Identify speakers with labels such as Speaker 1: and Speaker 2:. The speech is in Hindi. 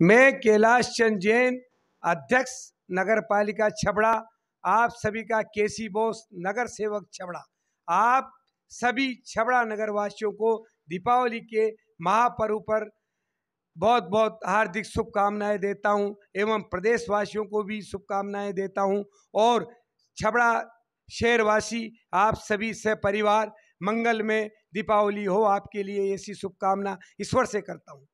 Speaker 1: मैं कैलाश चंद जैन अध्यक्ष नगर पालिका छबड़ा आप सभी का केसी बोस नगर सेवक छबड़ा आप सभी छबड़ा नगरवासियों को दीपावली के महापर्व पर बहुत बहुत हार्दिक शुभकामनाएं देता हूं एवं प्रदेशवासियों को भी शुभकामनाएं देता हूं और छबड़ा शहरवासी आप सभी से परिवार मंगल में दीपावली हो आपके लिए ऐसी शुभकामना ईश्वर से करता हूँ